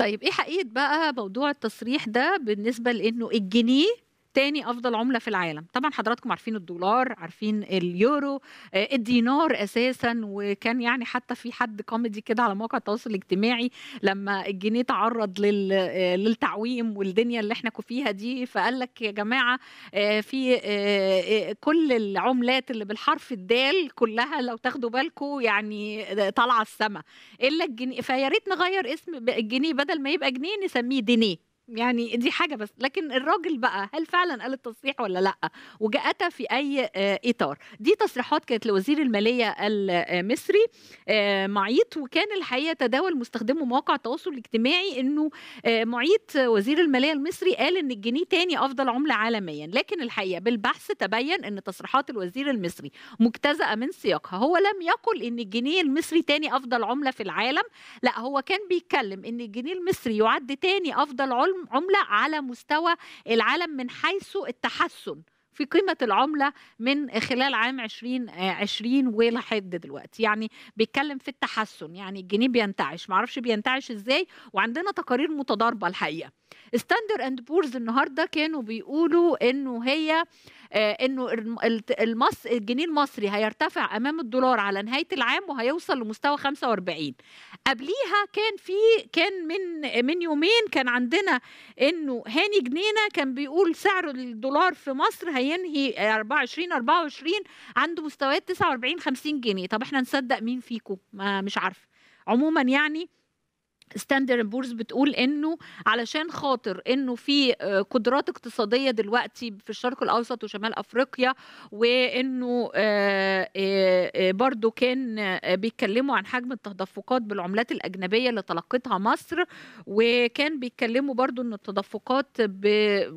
طيب ايه حقيقه بقى موضوع التصريح ده بالنسبه لانه الجنيه تاني افضل عمله في العالم طبعا حضراتكم عارفين الدولار عارفين اليورو آه، الدينار اساسا وكان يعني حتى في حد كوميدي كده على مواقع التواصل الاجتماعي لما الجنيه تعرض آه، للتعويم والدنيا اللي احنا فيها دي فقال لك يا جماعه آه، في كل العملات اللي بالحرف الدال كلها لو تاخدوا بالكم يعني طالعه السما الا الجنيه فيا ريت نغير اسم الجنيه بدل ما يبقى جنيه نسميه دينيه يعني دي حاجه بس لكن الراجل بقى هل فعلا قال التصريح ولا لا وجاءتها في اي آه، اطار دي تصريحات كانت لوزير الماليه المصري آه، معيط وكان الحقيقه تداول مستخدمو مواقع التواصل الاجتماعي انه آه، معيط وزير الماليه المصري قال ان الجنيه تاني افضل عمله عالميا لكن الحقيقه بالبحث تبين ان تصريحات الوزير المصري مجتزاه من سياقها هو لم يقل ان الجنيه المصري تاني افضل عمله في العالم لا هو كان بيتكلم ان الجنيه المصري يعد تاني افضل عمله عملة على مستوى العالم من حيث التحسن في قيمة العملة من خلال عام 2020 آه، ولحد دلوقتي يعني بيتكلم في التحسن يعني الجنيه بينتعش معرفش بينتعش ازاي وعندنا تقارير متضاربة الحقيقة ستاندر اند بورز النهارده كانوا بيقولوا انه هي آه، انه المص الجنيه المصري هيرتفع امام الدولار على نهايه العام وهيوصل لمستوى 45 قبليها كان في كان من من يومين كان عندنا انه هاني جنينه كان بيقول سعر الدولار في مصر هينهي 24 24 عند مستويات 49 50 جنيه طب احنا نصدق مين فيكم مش عارفه عموما يعني ستاندر بورز بتقول انه علشان خاطر انه في آه، قدرات اقتصاديه دلوقتي في الشرق الاوسط وشمال افريقيا وانه آه، آه، برضو كان بيتكلموا عن حجم التدفقات بالعملات الاجنبيه اللي تلقتها مصر وكان بيتكلموا برضو ان التدفقات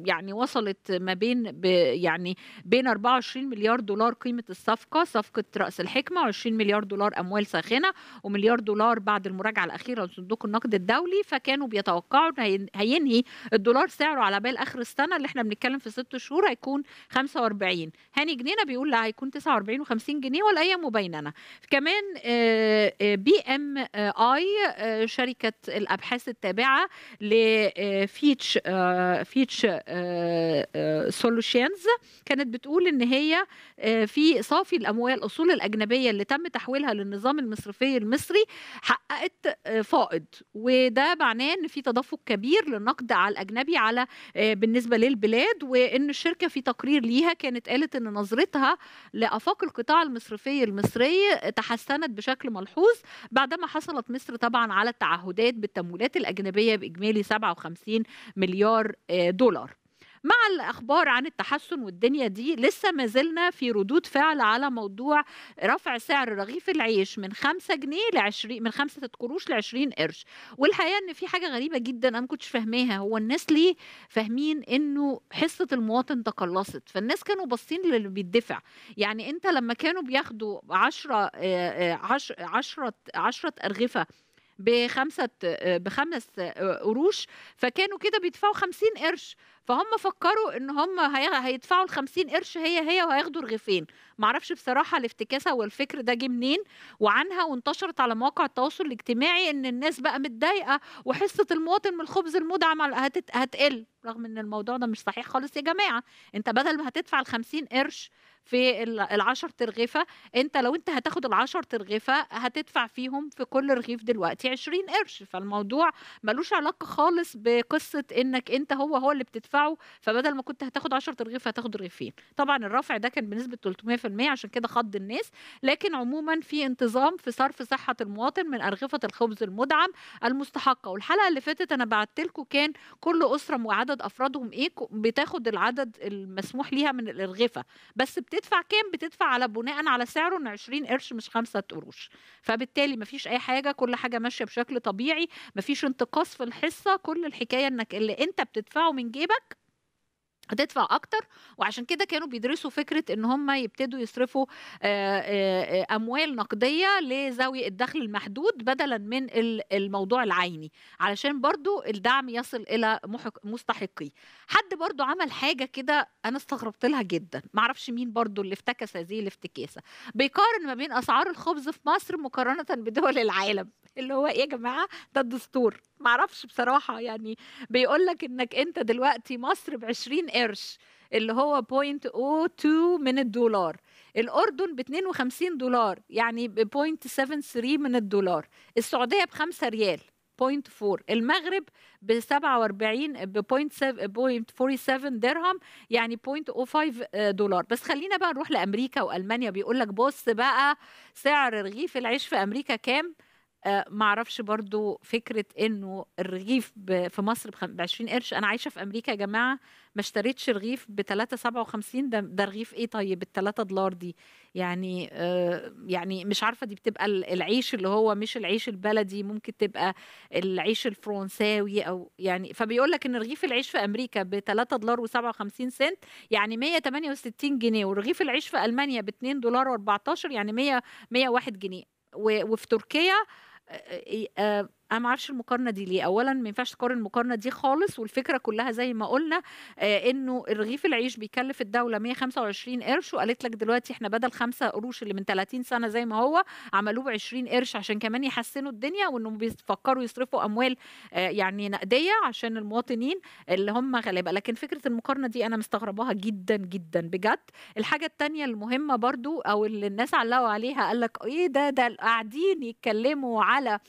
يعني وصلت ما بين يعني بين 24 مليار دولار قيمه الصفقه صفقه راس الحكمه 20 مليار دولار اموال ساخنه ومليار دولار بعد المراجعه الاخيره لصندوق النقد النقد الدولي فكانوا بيتوقعوا ان هينهي الدولار سعره على بال اخر السنه اللي احنا بنتكلم في ست شهور هيكون 45 هاني جنينه بيقول لا هيكون 49 و50 جنيه والايام بيننا كمان آه، آه، بي ام اي آه، شركه الابحاث التابعه لفيتش فيتش سولوشنز كانت بتقول ان هي في صافي الاموال الاصول الاجنبيه اللي تم تحويلها للنظام المصرفي المصري حققت فائض وده معناه ان في تدفق كبير للنقد على الاجنبي على آه، بالنسبه للبلاد وان الشركه في تقرير ليها كانت قالت ان نظرتها لافاق القطاع المصرفي المصري تحسنت بشكل ملحوظ بعدما حصلت مصر طبعا على التعهدات بالتمويلات الاجنبيه باجمالي 57 مليار آه، دولار مع الأخبار عن التحسن والدنيا دي لسه ما زلنا في ردود فعل على موضوع رفع سعر رغيف العيش من 5 جنيه ل 20 من 5 قروش ل 20 قرش والحقيقه ان في حاجه غريبه جدا انا ما كنتش فاهماها هو الناس ليه فاهمين انه حصه المواطن تقلصت فالناس كانوا باصين للي بيدفع يعني انت لما كانوا بياخدوا 10 10 10 ارغفه بخمسة آه، بخمس آه، قروش فكانوا كده بيدفعوا 50 قرش فهم فكروا ان هم هيدفعوا ال 50 قرش هي هي وهياخدوا رغيفين معرفش بصراحه الافتكاسه والفكر ده جه منين وعنها وانتشرت على مواقع التواصل الاجتماعي ان الناس بقى متضايقه وحصه المواطن من الخبز المدعم هتت... هتقل رغم ان الموضوع ده مش صحيح خالص يا جماعه انت بدل ما هتدفع ال 50 قرش في العشر ترغيفه انت لو انت هتاخد العشر ترغيفه هتدفع فيهم في كل رغيف دلوقتي 20 قرش فالموضوع ملوش علاقه خالص بقصه انك انت هو هو اللي بتدفع بيدفعوا فبدل ما كنت هتاخد 10 ترغيف هتاخد رغيفين طبعا الرفع ده كان بنسبه 300% عشان كده خض الناس لكن عموما في انتظام في صرف صحه المواطن من ارغفه الخبز المدعم المستحقه والحلقه اللي فاتت انا بعت لكم كان كل اسره وعدد افرادهم ايه بتاخد العدد المسموح ليها من الارغفه بس بتدفع كام بتدفع على بناء على سعره ان 20 قرش مش 5 قروش فبالتالي مفيش اي حاجه كل حاجه ماشيه بشكل طبيعي مفيش انتقاص في الحصه كل الحكايه انك اللي انت بتدفعه من جيبك هتدفع اكتر وعشان كده كانوا بيدرسوا فكره ان هم يبتدوا يصرفوا اموال نقديه لذوي الدخل المحدود بدلا من الموضوع العيني علشان برضو الدعم يصل الى مستحقيه حد برضو عمل حاجه كده انا استغربت لها جدا معرفش مين برضو اللي افتكس هذه الافتكاسه بيقارن ما بين اسعار الخبز في مصر مقارنه بدول العالم اللي هو ايه يا جماعه ده الدستور معرفش بصراحه يعني بيقول لك انك انت دلوقتي مصر ب 20 قرش اللي هو 0.02 من الدولار الاردن ب 52 دولار يعني ب 0.73 من الدولار السعوديه ب 5 ريال 0.4 المغرب ب 47 ب 0.47 درهم يعني 0.05 دولار بس خلينا بقى نروح لامريكا والمانيا بيقول لك بص بقى سعر رغيف العيش في امريكا كام آه، معرفش برضو فكرة انه الرغيف في مصر ب 20 قرش انا عايشة في امريكا يا جماعة ما اشتريتش رغيف ب 3.57 ده ده رغيف ايه طيب ال 3 دولار دي يعني آه، يعني مش عارفة دي بتبقى العيش اللي هو مش العيش البلدي ممكن تبقى العيش الفرنساوي او يعني فبيقول لك ان رغيف العيش في امريكا ب 3 دولار و57 سنت يعني 168 جنيه ورغيف العيش في المانيا ب 2 دولار و14 يعني 100 101 جنيه وفي تركيا uh, انا ما اعرفش المقارنه دي ليه اولا ما ينفعش تقارن المقارنه دي خالص والفكره كلها زي ما قلنا آه انه رغيف العيش بيكلف الدوله 125 قرش وقالت لك دلوقتي احنا بدل 5 قروش اللي من 30 سنه زي ما هو عملوه ب 20 قرش عشان كمان يحسنوا الدنيا وانهم بيفكروا يصرفوا اموال آه يعني نقديه عشان المواطنين اللي هم غلابه لكن فكره المقارنه دي انا مستغرباها جدا جدا بجد الحاجه الثانيه المهمه برضو او اللي الناس علقوا عليها قال لك ايه ده ده قاعدين يتكلموا على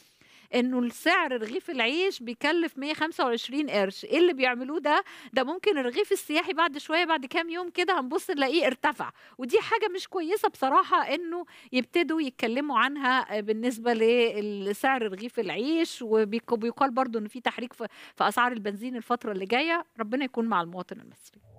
انه السعر رغيف العيش بيكلف 125 قرش ايه اللي بيعملوه ده ده ممكن الرغيف السياحي بعد شويه بعد كام يوم كده هنبص نلاقيه ارتفع ودي حاجه مش كويسه بصراحه انه يبتدوا يتكلموا عنها آه، بالنسبه لسعر رغيف العيش وبيقال برضو ان في تحريك في اسعار البنزين الفتره اللي جايه ربنا يكون مع المواطن المصري